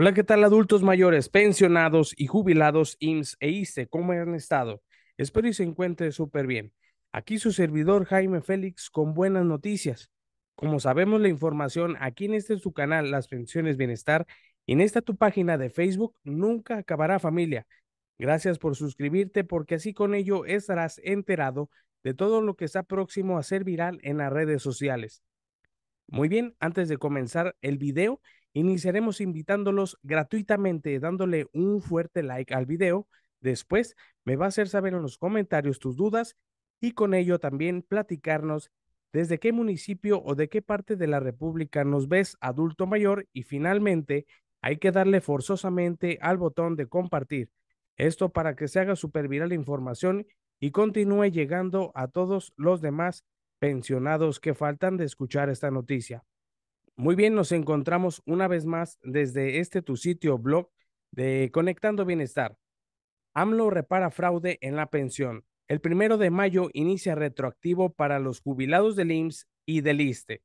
Hola, ¿qué tal adultos mayores, pensionados y jubilados IMSS e ISE ¿Cómo han estado? Espero y se encuentre súper bien. Aquí su servidor Jaime Félix con buenas noticias. Como sabemos, la información aquí en este su canal, Las Pensiones Bienestar, y en esta tu página de Facebook nunca acabará familia. Gracias por suscribirte porque así con ello estarás enterado de todo lo que está próximo a ser viral en las redes sociales. Muy bien, antes de comenzar el video, Iniciaremos invitándolos gratuitamente dándole un fuerte like al video. Después me va a hacer saber en los comentarios tus dudas y con ello también platicarnos desde qué municipio o de qué parte de la República nos ves adulto mayor y finalmente hay que darle forzosamente al botón de compartir. Esto para que se haga viral la información y continúe llegando a todos los demás pensionados que faltan de escuchar esta noticia. Muy bien, nos encontramos una vez más desde este tu sitio blog de Conectando Bienestar. AMLO repara fraude en la pensión. El primero de mayo inicia retroactivo para los jubilados del IMSS y del ISTE.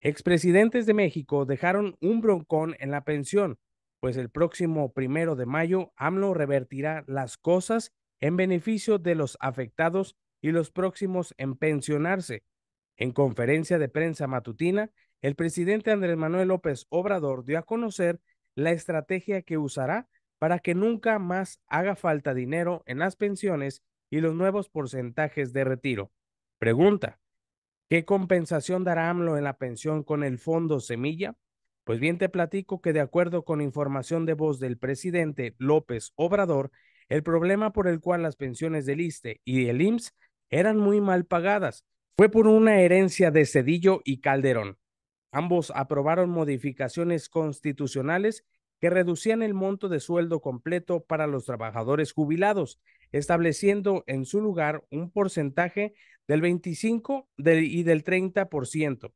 Expresidentes de México dejaron un broncón en la pensión, pues el próximo primero de mayo AMLO revertirá las cosas en beneficio de los afectados y los próximos en pensionarse. En conferencia de prensa matutina, el presidente Andrés Manuel López Obrador dio a conocer la estrategia que usará para que nunca más haga falta dinero en las pensiones y los nuevos porcentajes de retiro. Pregunta, ¿qué compensación dará AMLO en la pensión con el fondo Semilla? Pues bien, te platico que de acuerdo con información de voz del presidente López Obrador, el problema por el cual las pensiones del ISTE y del IMSS eran muy mal pagadas fue por una herencia de Cedillo y Calderón. Ambos aprobaron modificaciones constitucionales que reducían el monto de sueldo completo para los trabajadores jubilados, estableciendo en su lugar un porcentaje del 25 y del 30%.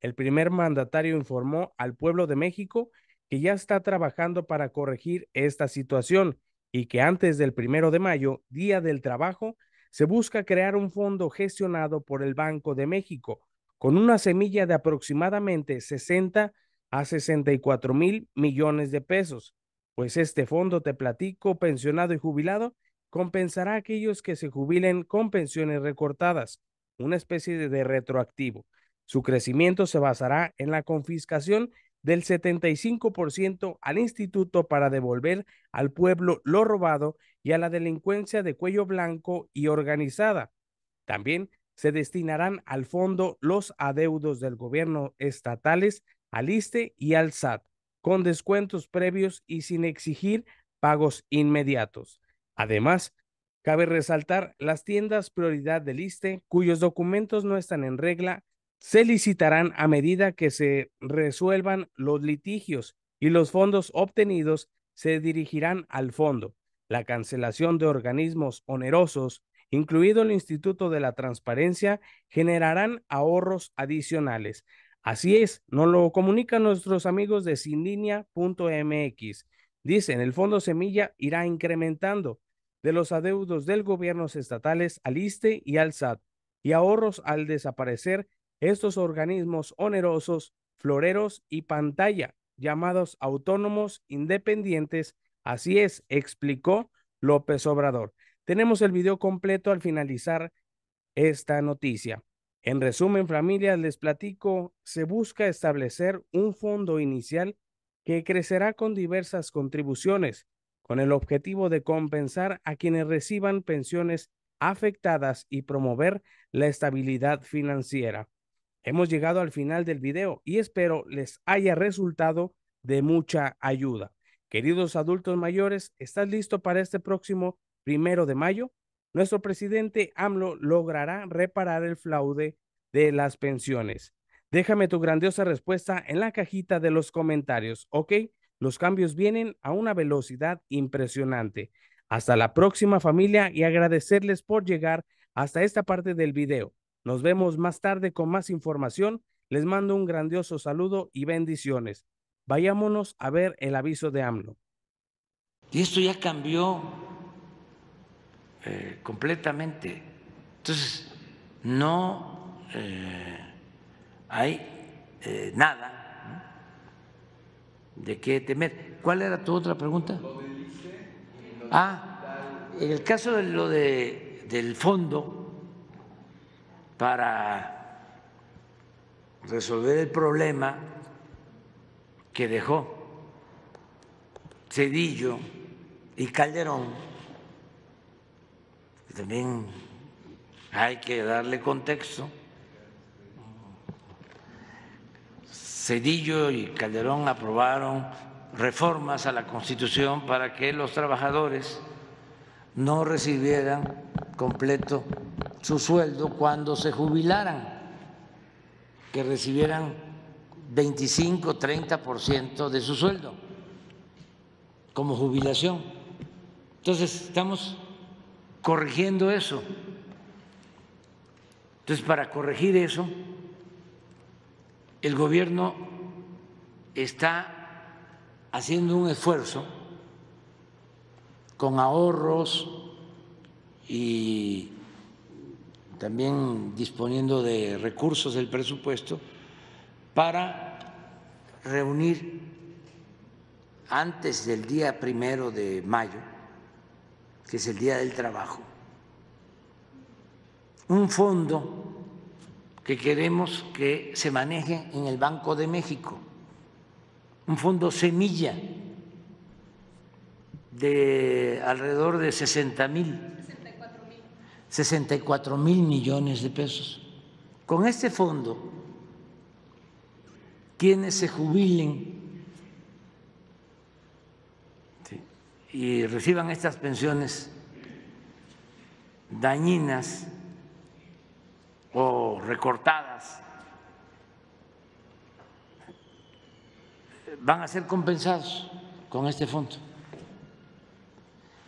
El primer mandatario informó al pueblo de México que ya está trabajando para corregir esta situación y que antes del primero de mayo, Día del Trabajo, se busca crear un fondo gestionado por el Banco de México con una semilla de aproximadamente 60 a 64 mil millones de pesos, pues este fondo te platico, pensionado y jubilado, compensará a aquellos que se jubilen con pensiones recortadas, una especie de retroactivo. Su crecimiento se basará en la confiscación del 75% al instituto para devolver al pueblo lo robado y a la delincuencia de cuello blanco y organizada. También se destinarán al fondo los adeudos del gobierno estatales, al ISTE y al SAT, con descuentos previos y sin exigir pagos inmediatos. Además, cabe resaltar las tiendas prioridad del ISTE, cuyos documentos no están en regla, se licitarán a medida que se resuelvan los litigios y los fondos obtenidos se dirigirán al fondo. La cancelación de organismos onerosos incluido el Instituto de la Transparencia, generarán ahorros adicionales. Así es, nos lo comunican nuestros amigos de sinlinea.mx. Dicen, el Fondo Semilla irá incrementando de los adeudos del gobierno estatales al ISTE y al SAT y ahorros al desaparecer estos organismos onerosos, floreros y pantalla, llamados autónomos independientes. Así es, explicó López Obrador. Tenemos el video completo al finalizar esta noticia. En resumen, familias, les platico, se busca establecer un fondo inicial que crecerá con diversas contribuciones, con el objetivo de compensar a quienes reciban pensiones afectadas y promover la estabilidad financiera. Hemos llegado al final del video y espero les haya resultado de mucha ayuda. Queridos adultos mayores, ¿estás listo para este próximo primero de mayo, nuestro presidente AMLO logrará reparar el fraude de las pensiones. Déjame tu grandiosa respuesta en la cajita de los comentarios, ¿ok? Los cambios vienen a una velocidad impresionante. Hasta la próxima familia y agradecerles por llegar hasta esta parte del video. Nos vemos más tarde con más información. Les mando un grandioso saludo y bendiciones. Vayámonos a ver el aviso de AMLO. Y esto ya cambió. Eh, completamente. Entonces, no eh, hay eh, nada de qué temer. ¿Cuál era tu otra pregunta? Ah, en el caso de lo de, del fondo para resolver el problema que dejó Cedillo y Calderón también hay que darle contexto. Cedillo y Calderón aprobaron reformas a la Constitución para que los trabajadores no recibieran completo su sueldo cuando se jubilaran, que recibieran 25, 30% de su sueldo como jubilación. Entonces, estamos corrigiendo eso. Entonces, para corregir eso, el gobierno está haciendo un esfuerzo con ahorros y también disponiendo de recursos del presupuesto para reunir antes del día primero de mayo que es el Día del Trabajo, un fondo que queremos que se maneje en el Banco de México, un fondo semilla de alrededor de 60 mil, 64 mil millones de pesos. Con este fondo, quienes se jubilen y reciban estas pensiones dañinas o recortadas van a ser compensados con este fondo.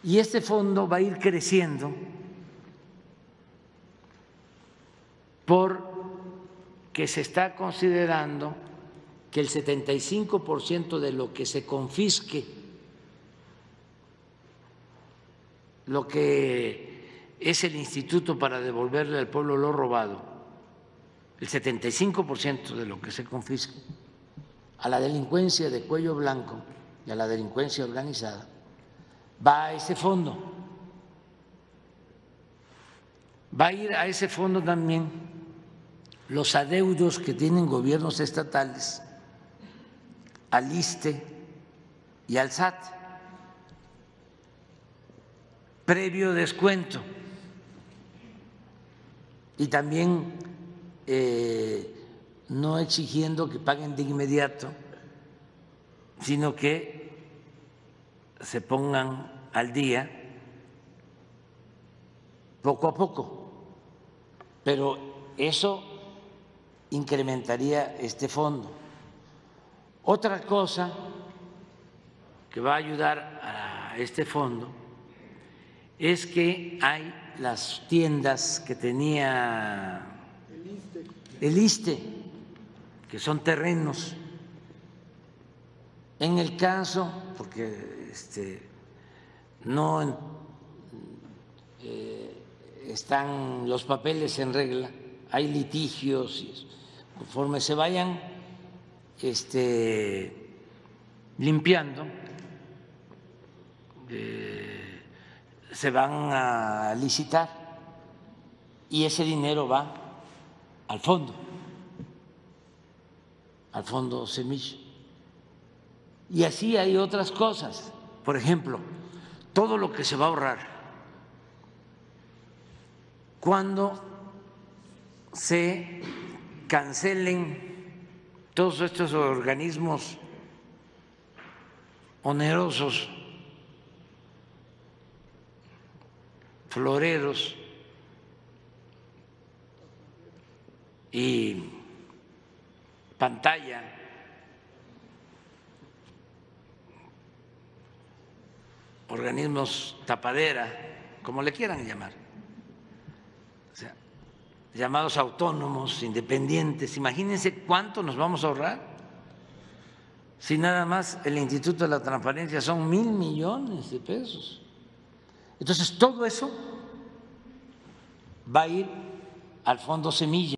Y este fondo va a ir creciendo porque se está considerando que el 75% de lo que se confisque lo que es el instituto para devolverle al pueblo lo robado, el 75% de lo que se confisca a la delincuencia de cuello blanco y a la delincuencia organizada, va a ese fondo. Va a ir a ese fondo también los adeudos que tienen gobiernos estatales al ISTE y al SAT previo descuento y también eh, no exigiendo que paguen de inmediato, sino que se pongan al día poco a poco. Pero eso incrementaría este fondo. Otra cosa que va a ayudar a este fondo es que hay las tiendas que tenía el ISTE, que son terrenos. En el caso, porque este, no eh, están los papeles en regla, hay litigios, y eso. conforme se vayan este, limpiando. Eh, se van a licitar y ese dinero va al fondo, al fondo semish Y así hay otras cosas. Por ejemplo, todo lo que se va a ahorrar cuando se cancelen todos estos organismos onerosos floreros y pantalla. organismos tapadera, como le quieran llamar, llamados autónomos, independientes, imagínense cuánto nos vamos a ahorrar si nada más el Instituto de la Transparencia son mil millones de pesos. Entonces, todo eso va a ir al fondo semilla.